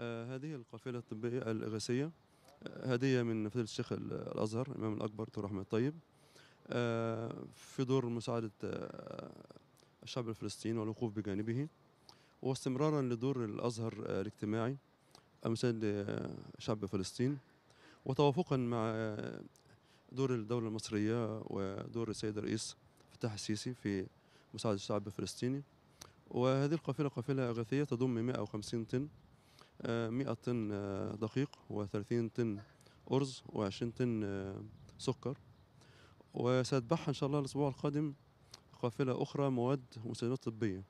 هذه القافلة الطبية الإغاثية هدية من فضيلة الشيخ الأزهر الإمام الأكبر طه أحمد طيب آه، في دور مساعدة آه، الشعب الفلسطيني والوقوف بجانبه واستمرارا لدور الأزهر الاجتماعي أمثال لشعب فلسطين وتوافقا مع آه، دور الدولة المصرية ودور السيد الرئيس فتح السيسي في مساعدة الشعب الفلسطيني وهذه القافلة قافلة إغاثية تضم 150 طن 100 طن دقيق و30 طن أرز و20 طن آه، سكر وسأتبعها إن شاء الله الأسبوع القادم قافلة أخرى مواد ومستلزمات طبية